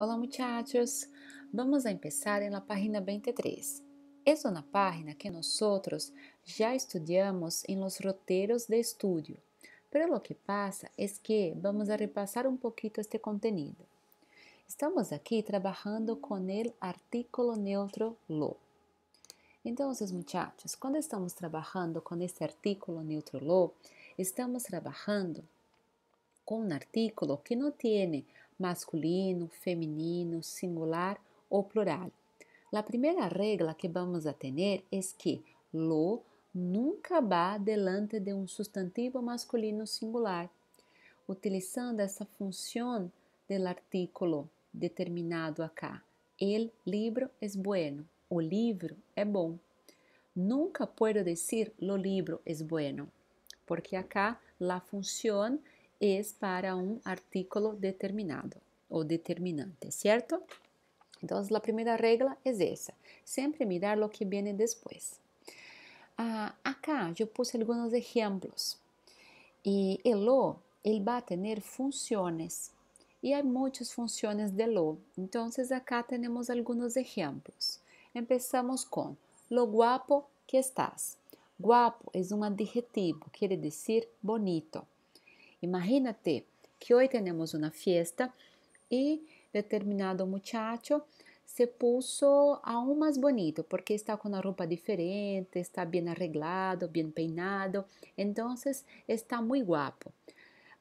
Olá, muchachos, vamos a empezar en la página 23. Es una página que nosotros ya estudiamos en los roteros de estudio, pero lo que pasa es que vamos a repasar un poquito este contenido. Estamos aquí trabajando con el artículo neutro lo. Entonces muchachos, cuando estamos trabajando con este artículo neutro lo, estamos trabajando con un artículo que no tiene masculino, feminino, singular ou plural. A primeira regra que vamos a ter é que lo nunca vá delante de um substantivo masculino singular, utilizando essa função do artículo determinado acá. El libro es bueno. O livro é bom. Nunca puedo decir lo libro es bueno, porque acá la función es para um artículo determinado ou determinante, certo? Então, a primeira regra é essa: sempre mirar o que vem depois. Ah, acá yo puse alguns exemplos. E el lo, vai ter funções. E há muitas funções de lo. Então, acá temos alguns exemplos. Empezamos com: lo guapo que estás. Guapo é um adjetivo, quiere dizer bonito. Imagínate que hoy tenemos una fiesta y determinado muchacho se puso aún más bonito porque está con una ropa diferente, está bien arreglado, bien peinado, entonces está muy guapo.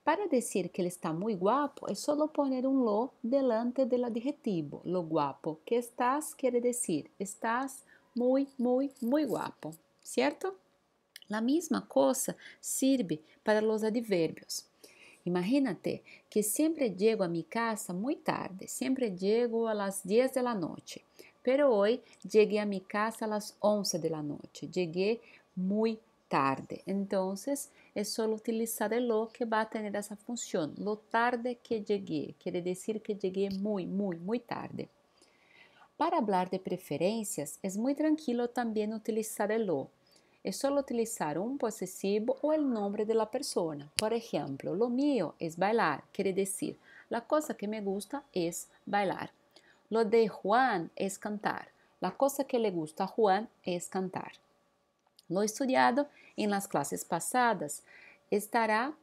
Para decir que él está muy guapo es solo poner un lo delante del adjetivo, lo guapo, que estás quiere decir estás muy, muy, muy guapo, ¿cierto? La misma cosa sirve para los adverbios. Imagínate que siempre llego a mi casa muy tarde, siempre llego a las 10 de la noche, pero hoy llegué a mi casa a las 11 de la noche, llegué muy tarde. Entonces es solo utilizar el lo que va a tener esa función, lo tarde que llegué, quiere decir que llegué muy, muy, muy tarde. Para hablar de preferencias es muy tranquilo también utilizar el lo es solo utilizar un posesivo o el nombre de la persona. Por ejemplo, lo mío es bailar, quiere decir, la cosa que me gusta es bailar. Lo de Juan es cantar, la cosa que le gusta a Juan es cantar. Lo estudiado en las clases pasadas estará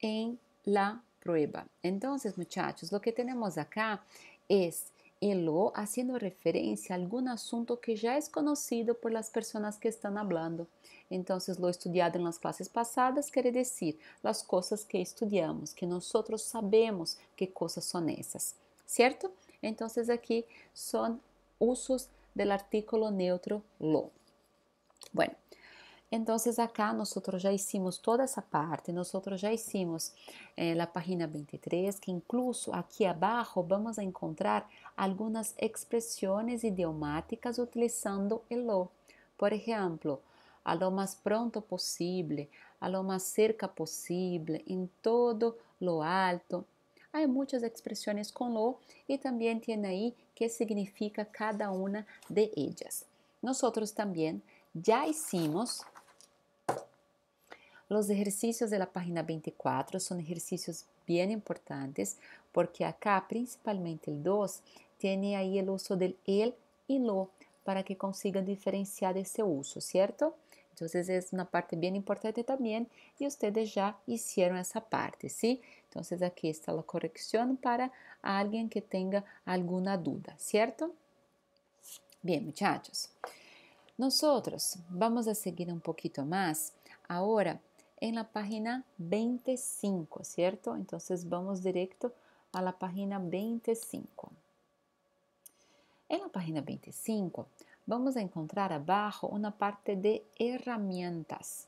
en la prueba. Entonces, muchachos, lo que tenemos acá es Elo, haciendo referência a algum assunto que já é conhecido por as pessoas que estão falando. Então, lo estudiado en las clases passadas quer dizer las coisas que estudiamos, que nós sabemos que coisas são essas, certo? Então, aqui são usos do artículo neutro lo. Bueno, Entonces acá nosotros ya hicimos toda esa parte, nosotros ya hicimos eh, la página 23, que incluso aquí abajo vamos a encontrar algunas expresiones idiomáticas utilizando el lo. Por ejemplo, a lo más pronto posible, a lo más cerca posible, en todo lo alto. Hay muchas expresiones con lo y también tiene ahí qué significa cada una de ellas. Nosotros también ya hicimos Los ejercicios de la página 24 son ejercicios bien importantes porque acá principalmente el 2 tiene ahí el uso del él y lo para que consigan diferenciar ese uso, ¿cierto? Entonces es una parte bien importante también y ustedes ya hicieron esa parte, ¿sí? Entonces aquí está la corrección para alguien que tenga alguna duda, ¿cierto? Bien, muchachos. Nosotros vamos a seguir un poquito más ahora en la página 25, ¿cierto? Entonces vamos directo a la página 25. En la página 25 vamos a encontrar abajo una parte de herramientas.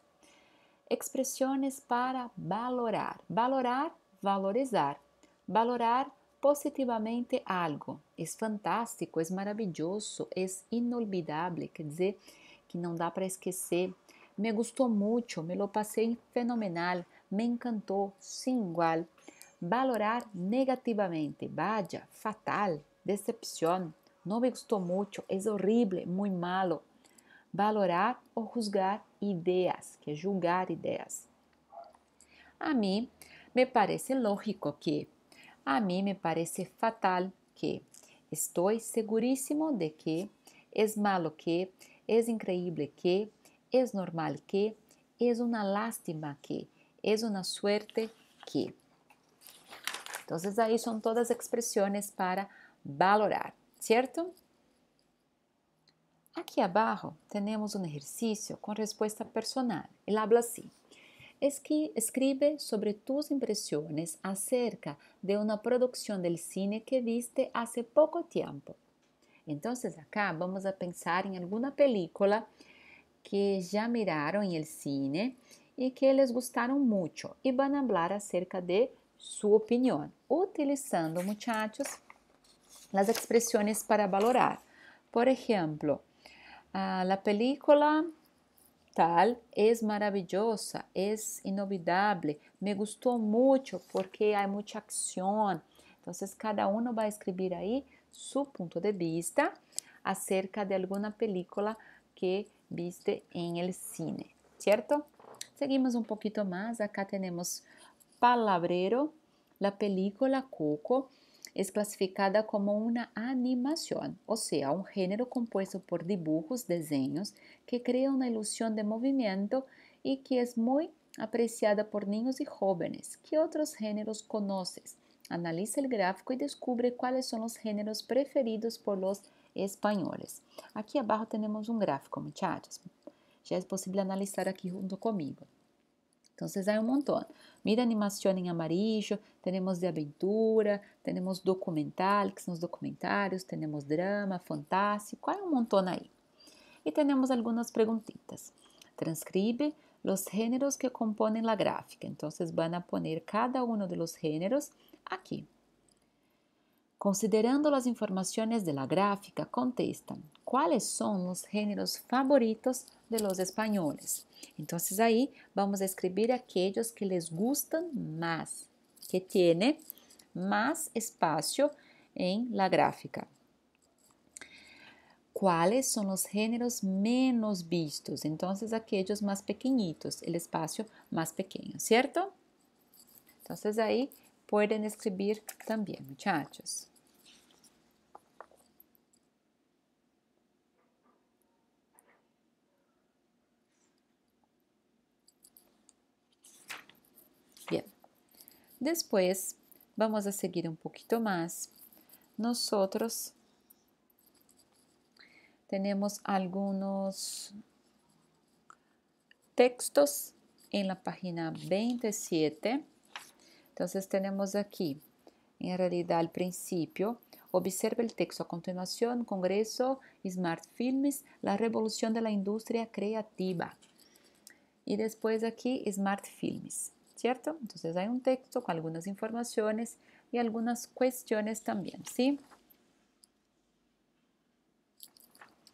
Expresiones para valorar. Valorar, valorizar. Valorar positivamente algo. É fantástico, é maravilhoso, é inolvidável, quer dizer que não dá para esquecer Me gustó mucho, me lo pasé fenomenal, me encantó, sin igual. Valorar negativamente, vaya, fatal, decepción, no me gustó mucho, es horrible, muy malo. Valorar o juzgar ideas, que es julgar ideas. A mí me parece lógico que, a mí me parece fatal que, Estoy segurísimo de que, es malo que, es increíble que, es normal que, es una lástima que, es una suerte que. Entonces ahí son todas expresiones para valorar, ¿cierto? Aquí abajo tenemos un ejercicio con respuesta personal. Él habla que escribe sobre tus impresiones acerca de una producción del cine que viste hace poco tiempo. Entonces acá vamos a pensar en alguna película que já miraram el cine e que eles gostaram muito e vão falar acerca de sua opinião, utilizando, muchachos, as expressões para valorar. Por exemplo, a película tal es maravilhosa, é inovidável me gostou muito porque há muita ação. Então, cada um vai escrever aí seu ponto de vista acerca de alguma película que viste en el cine, ¿cierto? Seguimos un poquito más. Acá tenemos Palabrero. La película Coco es clasificada como una animación, o sea, un género compuesto por dibujos, diseños que crea una ilusión de movimiento y que es muy apreciada por niños y jóvenes. ¿Qué otros géneros conoces? Analiza el gráfico y descubre cuáles son los géneros preferidos por los espanholas. Aqui abaixo temos um gráfico, muchachos. Já é possível analisar aqui junto comigo. Então, aí um montão. Mira animação em amarillo, temos de aventura, temos documental, que são os documentários, temos drama, fantástico, é um montão aí. E temos algumas perguntitas. Transcribe os gêneros que compõem la gráfica. Então, vão a poner cada um dos gêneros aqui. Considerando las informaciones de la gráfica, contestan cuáles son los géneros favoritos de los españoles. Entonces ahí vamos a escribir aquellos que les gustan más, que tiene más espacio en la gráfica. ¿Cuáles son los géneros menos vistos? Entonces aquellos más pequeñitos, el espacio más pequeño, ¿cierto? Entonces ahí pueden escribir también, muchachos. Después vamos a seguir un poquito más. Nosotros tenemos algunos textos en la página 27. Entonces tenemos aquí, en realidad al principio, observe el texto a continuación, Congreso Smart Films, la revolución de la industria creativa. Y después aquí Smart Films. ¿cierto? Entonces hay un texto con algunas informaciones y algunas cuestiones también, ¿sí?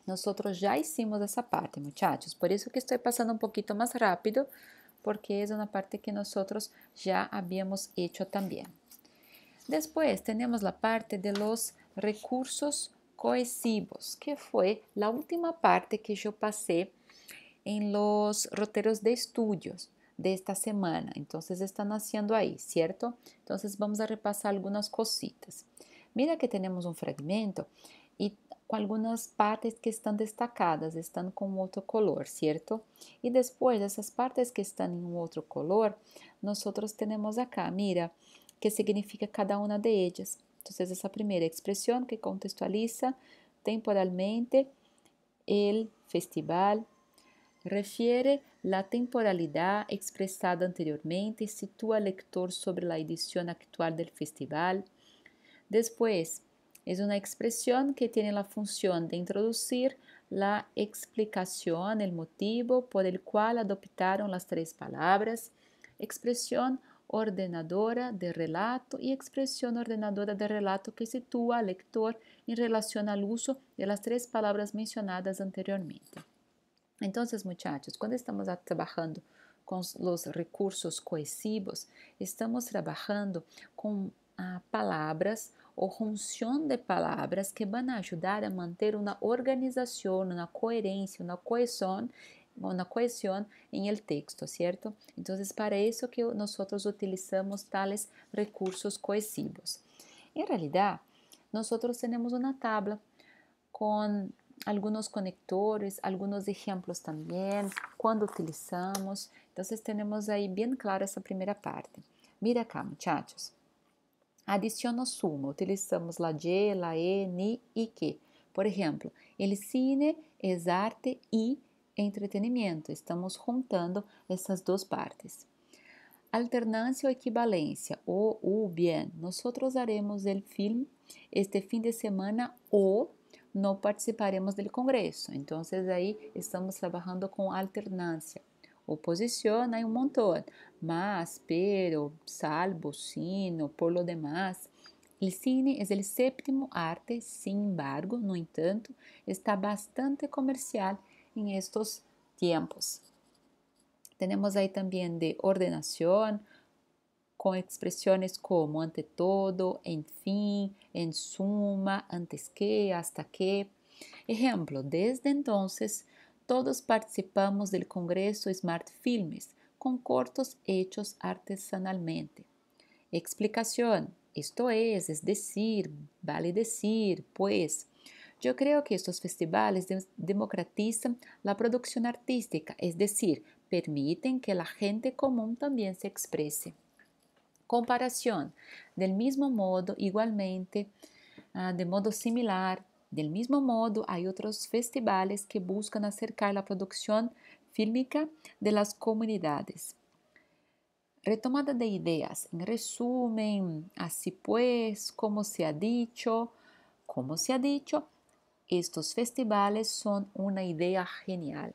Nosotros ya hicimos esa parte, muchachos, por eso que estoy pasando un poquito más rápido, porque es una parte que nosotros ya habíamos hecho también. Después tenemos la parte de los recursos cohesivos, que fue la última parte que yo pasé en los roteros de estudios de esta semana. Entonces están haciendo ahí, ¿cierto? Entonces vamos a repasar algunas cositas. Mira que tenemos un fragmento y algunas partes que están destacadas, están con otro color, ¿cierto? Y después esas partes que están en otro color, nosotros tenemos acá, mira, que significa cada una de ellas. Entonces esa primera expresión que contextualiza temporalmente el festival refiere la temporalidad expresada anteriormente y sitúa al lector sobre la edición actual del festival. Después, es una expresión que tiene la función de introducir la explicación, el motivo por el cual adoptaron las tres palabras, expresión ordenadora de relato y expresión ordenadora de relato que sitúa al lector en relación al uso de las tres palabras mencionadas anteriormente. Então, muchachos, quando estamos trabalhando com os recursos coesivos, estamos trabalhando com ah, palavras ou junção de palavras que vão ajudar a manter uma organização, uma coerência, uma coesão uma coesão em el texto, certo? Então, é para isso que nós utilizamos tales recursos coesivos. Em realidade, nós temos uma tabla com algunos conectores, algunos ejemplos también, cuándo utilizamos. Entonces tenemos ahí bien clara esa primera parte. Mira acá, muchachos. Adiciono suma, utilizamos la Y, la E, ni y que. Por ejemplo, el cine es arte y entretenimiento. Estamos juntando essas duas partes. Alternância ou equivalência, o, u, bien. Nosotros haremos el film este fim de semana o não participaremos do Congresso. Então, aí estamos trabalhando com alternância. Oposiciona um montão, mas, pero, salvo, sino, por lo demás. o cine é o séptimo arte, sin embargo, no entanto, está bastante comercial em estos tempos. Temos aí também de ordenação con expresiones como ante todo, en fin, en suma, antes que, hasta que. Ejemplo, desde entonces todos participamos del Congreso Smart Films, con cortos hechos artesanalmente. Explicación, esto es, es decir, vale decir, pues. Yo creo que estos festivales democratizan la producción artística, es decir, permiten que la gente común también se exprese. Comparación. Del mismo modo, igualmente, ah, de modo similar, del mismo modo, hay otros festivales que buscan acercar la producción fílmica de las comunidades. Retomada de ideas. En resumen, así pues, como se ha dicho, como se ha dicho, estos festivales son una idea genial.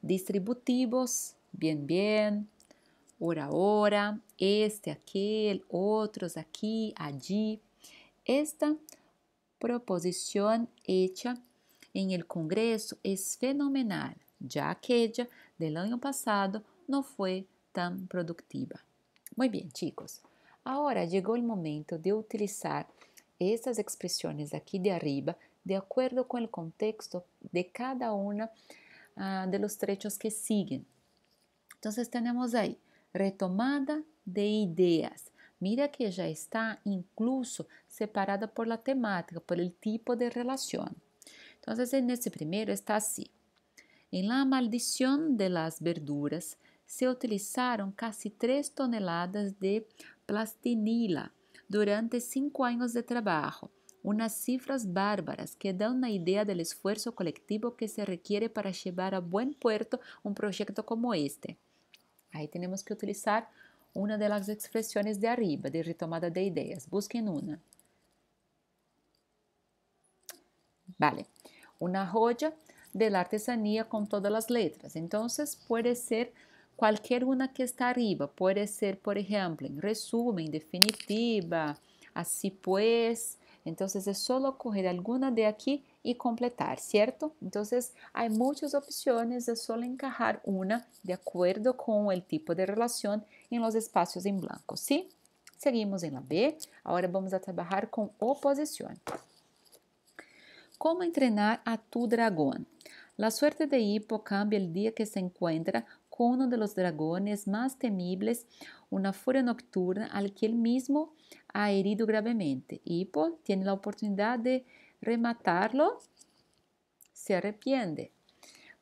Distributivos, bien, bien, ora, ora, este, aquel, otros, aquí, allí. Esta proposición hecha en el Congreso es fenomenal, ya aquella del año pasado no fue tan productiva. Muy bien, chicos. Ahora llegó el momento de utilizar estas expresiones aquí de arriba de acuerdo con el contexto de cada una ah, de los trechos que siguen. Entonces tenemos ahí retomada de ideias. Mira que já está incluso separada por la temática, por el tipo de relación. Entonces, en este primero está así. En la maldición de las verduras se utilizaron casi 3 toneladas de plastinila durante 5 años de trabajo, unas cifras bárbaras que dan una idea del esfuerzo colectivo que se requiere para llevar a buen puerto un proyecto como este. Ahí tenemos que utilizar una de las expresiones de arriba, de retomada de ideas. Busquen una. Vale. Una joya de la artesanía con todas las letras. Entonces puede ser cualquier una que está arriba. Puede ser, por ejemplo, en resumen, definitiva, así pues. Entonces es solo coger alguna de aquí y completar, ¿cierto? Entonces hay muchas opciones de solo encajar una de acuerdo con el tipo de relación en los espacios en blanco, ¿sí? Seguimos en la B, ahora vamos a trabajar con oposición. ¿Cómo entrenar a tu dragón? La suerte de Hippo cambia el día que se encuentra con uno de los dragones más temibles, una furia nocturna al que él mismo ha herido gravemente. Hippo tiene la oportunidad de rematarlo, se arrepiente,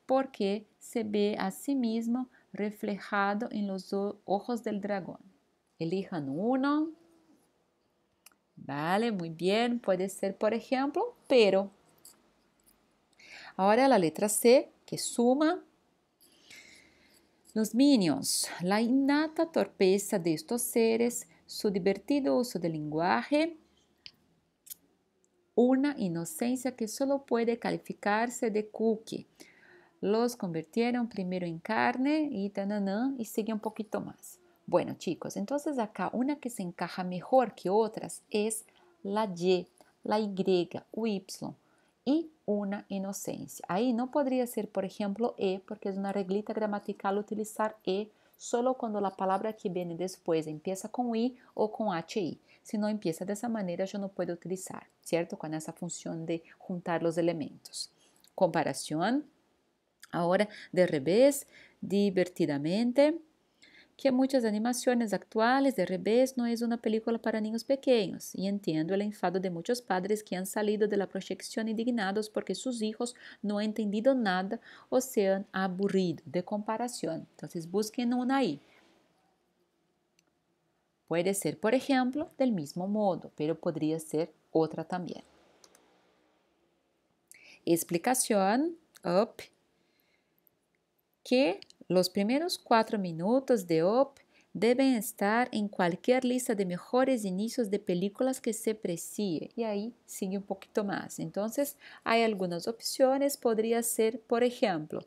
porque se ve a sí mismo reflejado en los ojos del dragón. Elijan uno. Vale, muy bien. Puede ser, por ejemplo, pero. Ahora la letra C, que suma. Los minions, la innata torpeza de estos seres, su divertido uso del lenguaje una inocencia que solo puede calificarse de cookie. Los convirtieron primero en carne y tananán y sigue un poquito más. Bueno chicos, entonces acá una que se encaja mejor que otras es la Y, la Y o Y y una inocencia. Ahí no podría ser, por ejemplo, E porque es una reglita gramatical utilizar E solo quando a palavra que vem depois empieza com I ou com HI. Se não empieza de esa maneira, eu não posso utilizar, certo? Com essa função de juntar os elementos. Comparação. Agora, de revés, divertidamente que muitas animações atuais de revés não é uma película para niños pequenos e entendo o enfado de muitos padres que han salido de la projeção indignados porque seus hijos não han entendido nada ou se han aburrido de comparação. Então, busquen uma aí. Pode ser, por exemplo, del mesmo modo, pero podría ser outra também. Explicação up que Los primeros cuatro minutos de OP deben estar en cualquier lista de mejores inicios de películas que se precie y ahí sigue un poquito más. Entonces hay algunas opciones, podría ser, por ejemplo,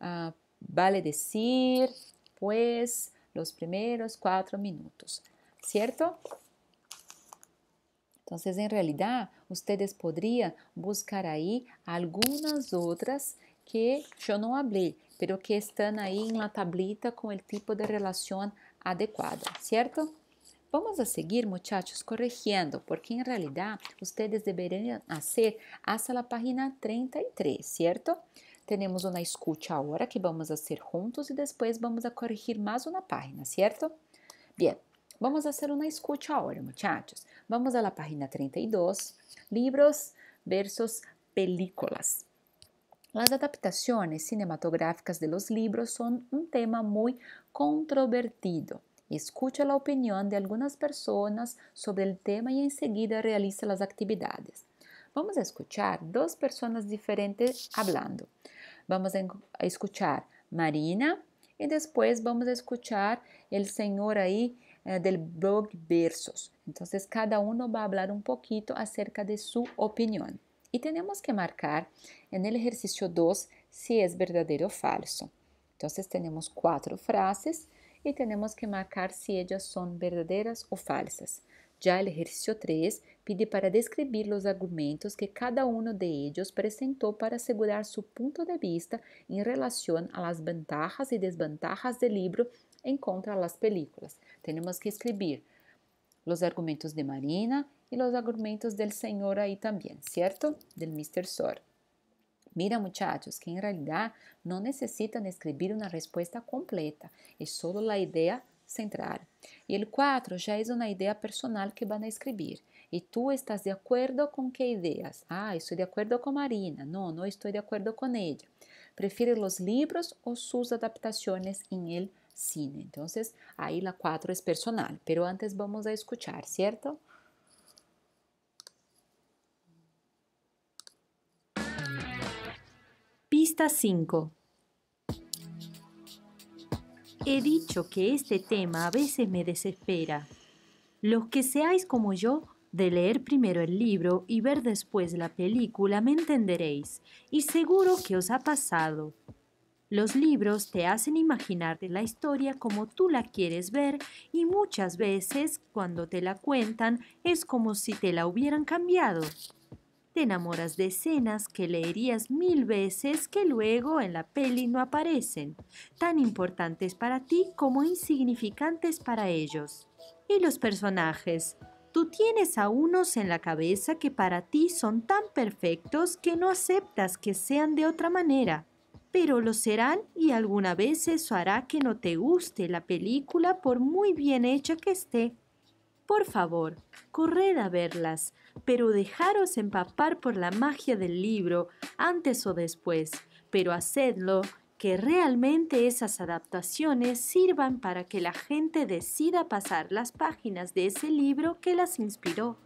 ah, vale decir, pues, los primeros cuatro minutos, ¿cierto? Entonces, en realidad, ustedes podrían buscar ahí algunas otras que eu não abri, pero que estão aí na tablita com o tipo de relação adequada, certo? Vamos a seguir, muchachos, corrigiendo, porque em realidade ustedes deveriam fazer até a página 33, certo? Temos uma escucha agora que vamos a juntos e depois vamos a corrigir mais uma página, certo? Bem, vamos a uma una escucha ahora, muchachos. Vamos a la página 32, libros versus películas. Las adaptaciones cinematográficas de los libros son un tema muy controvertido. Escucha la opinión de algunas personas sobre el tema y enseguida realiza las actividades. Vamos a escuchar dos personas diferentes hablando. Vamos a escuchar Marina y después vamos a escuchar el señor ahí eh, del blog Versos. Entonces cada uno va a hablar un poquito acerca de su opinión. e temos que marcar no exercício 2 se é verdadeiro ou falso. Então, temos quatro frases e temos que marcar se elas são verdadeiras ou falsas. Já o exercício 3 pede para descrever os argumentos que cada um de eles apresentou para assegurar seu ponto de vista em relação às vantagens e desvantagens do livro em contra às películas. Temos que escrever os argumentos de Marina y los argumentos del señor ahí también, ¿cierto? Del Mr. Sor. Mira muchachos, que en realidad no necesitan escribir una respuesta completa, es solo la idea central. Y el 4 ya es una idea personal que van a escribir. ¿Y tú estás de acuerdo con qué ideas? Ah, estoy de acuerdo con Marina. No, no estoy de acuerdo con ella. ¿Prefiere los libros o sus adaptaciones en el cine? Entonces, ahí la 4 es personal, pero antes vamos a escuchar, ¿cierto? 5. He dicho que este tema a veces me desespera. Los que seáis como yo, de leer primero el libro y ver después la película, me entenderéis, y seguro que os ha pasado. Los libros te hacen de la historia como tú la quieres ver y muchas veces cuando te la cuentan es como si te la hubieran cambiado te enamoras de escenas que leerías mil veces que luego en la peli no aparecen, tan importantes para ti como insignificantes para ellos. Y los personajes. Tú tienes a unos en la cabeza que para ti son tan perfectos que no aceptas que sean de otra manera pero lo serán y alguna vez eso hará que no te guste la película por muy bien hecha que esté. Por favor, corred a verlas, pero dejaros empapar por la magia del libro antes o después, pero hacedlo que realmente esas adaptaciones sirvan para que la gente decida pasar las páginas de ese libro que las inspiró.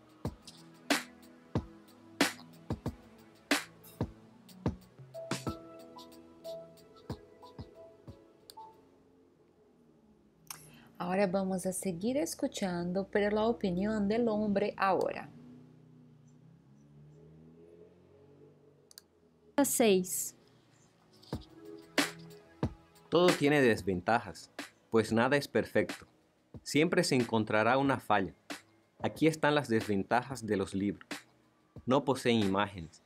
Ahora vamos a seguir escuchando, pero la opinión del hombre ahora. 6. Todo tiene desventajas, pues nada es perfecto. Siempre se encontrará una falla. Aquí están las desventajas de los libros. No poseen imágenes.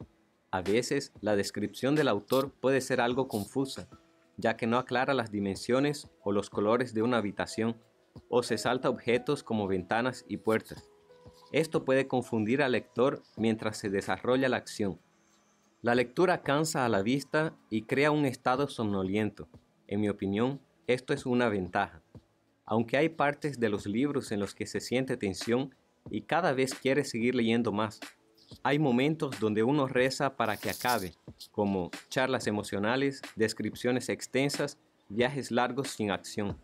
A veces la descripción del autor puede ser algo confusa ya que no aclara las dimensiones o los colores de una habitación o se salta objetos como ventanas y puertas. Esto puede confundir al lector mientras se desarrolla la acción. La lectura cansa a la vista y crea un estado somnoliento. En mi opinión, esto es una ventaja. Aunque hay partes de los libros en los que se siente tensión y cada vez quiere seguir leyendo más, hay momentos donde uno reza para que acabe, como charlas emocionales, descripciones extensas, viajes largos sin acción.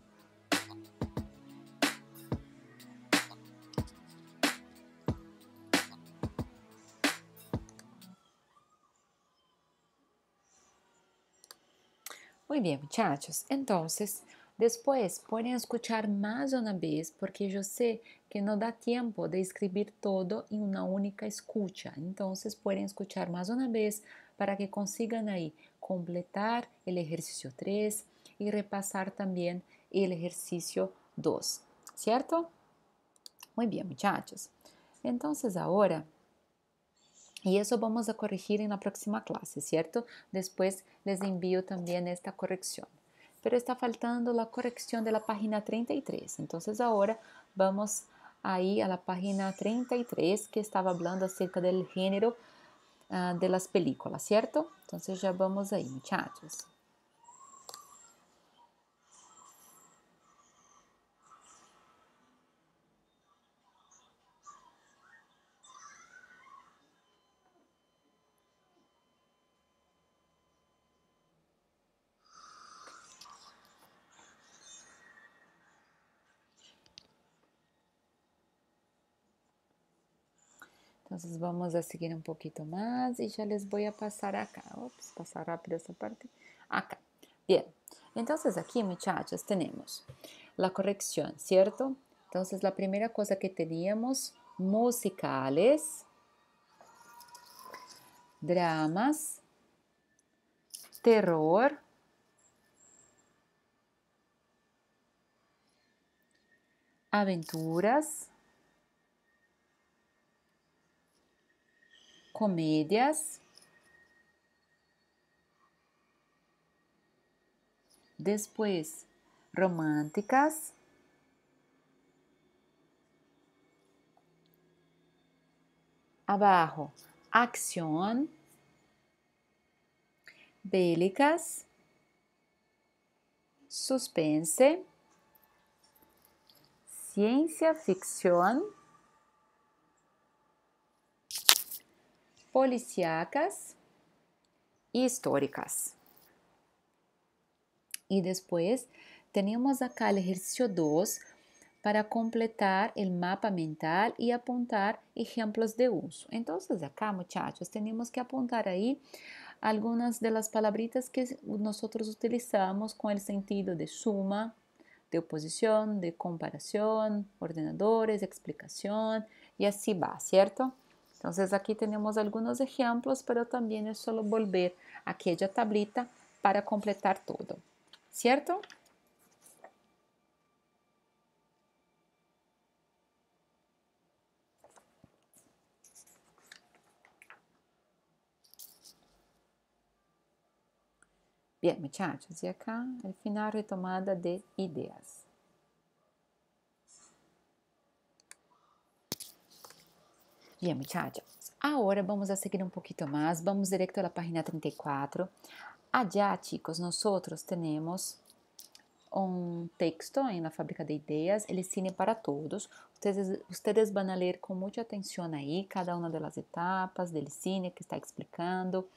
Muy bien, muchachos. Entonces, después pueden escuchar más una vez porque yo sé que no da tiempo de escribir todo en una única escucha. Entonces pueden escuchar más una vez para que consigan ahí completar el ejercicio 3 y repasar también el ejercicio 2. ¿Cierto? Muy bien, muchachos. Entonces ahora, y eso vamos a corregir en la próxima clase, ¿cierto? Después les envío también esta corrección. Pero está faltando la corrección de la página 33. Entonces ahora vamos aí a página 33 que estava falando acerca do gênero uh, ah, de las películas, certo? Então, já vamos aí, muchachos. Entonces vamos a seguir un poquito más y ya les voy a pasar acá. Ops, pasar rápido esta parte. Acá. Bien. Entonces aquí muchachos tenemos la corrección, ¿cierto? Entonces la primera cosa que teníamos, musicales, dramas, terror, aventuras, comedias Después, románticas. Abajo, acción. Bélicas. Suspense. Ciencia ficción. policíacas y históricas. Y después tenemos acá el ejercicio 2 para completar el mapa mental y apuntar ejemplos de uso. Entonces acá muchachos tenemos que apuntar ahí algunas de las palabritas que nosotros utilizamos con el sentido de suma, de oposición, de comparación, ordenadores, explicación y así va, ¿cierto? Entonces aquí tenemos algunos ejemplos, pero también es solo volver a aquella tablita para completar todo, ¿cierto? Bien, muchachos, y acá el final retomada de ideas. Bien, muchachos. Agora vamos a seguir um pouquinho mais. Vamos direto a página 34. Allá, chicos, nosotros tenemos um texto aí na Fábrica de Ideias, ele Cine para Todos. Vocês, vocês vão ler com muita atenção aí cada uma das etapas do Cine que está explicando,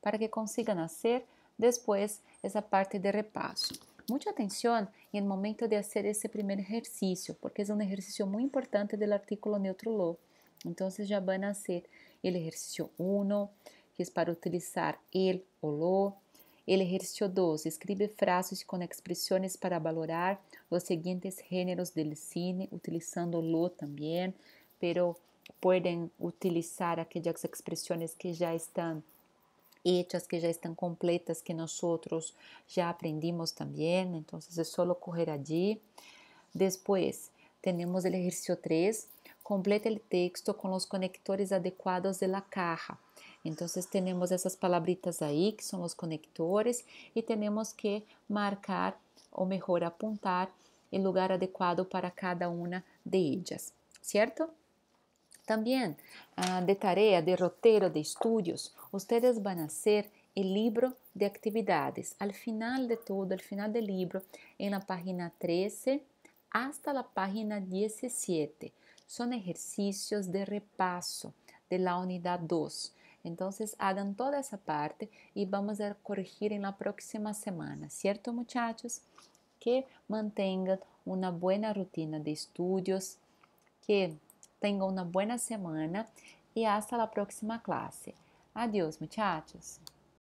para que consigam fazer depois essa parte de repasso. Muita atenção no momento de fazer esse primeiro exercício, porque é um exercício muito importante do artículo Neutro Law. Entonces ya van a hacer el ejercicio 1, que es para utilizar el o lo. El ejercicio 2, escribe frases con expresiones para valorar los siguientes géneros del cine, utilizando lo también, pero pueden utilizar aquellas expresiones que ya están hechas, que já estão completas, que nós outros já aprendimos também. Então, é só correr allí. Depois, temos o exercício 3, complete el texto con los conectores adecuados de la caja. Entonces tenemos esas palabritas ahí que son los conectores y tenemos que marcar o mejor apuntar el lugar adecuado para cada una de ellas, ¿cierto? También ah, de tarea, de rotero, de estudios, ustedes van a hacer el libro de actividades. Al final de todo, al final del libro, en la página 13 hasta la página 17 son ejercicios de repaso de la unidad 2. Entonces hagan toda esa parte y vamos a corregir en la próxima semana, ¿cierto muchachos? Que mantengan una buena rutina de estudios, que tengan una buena semana y hasta la próxima clase. Adiós muchachos.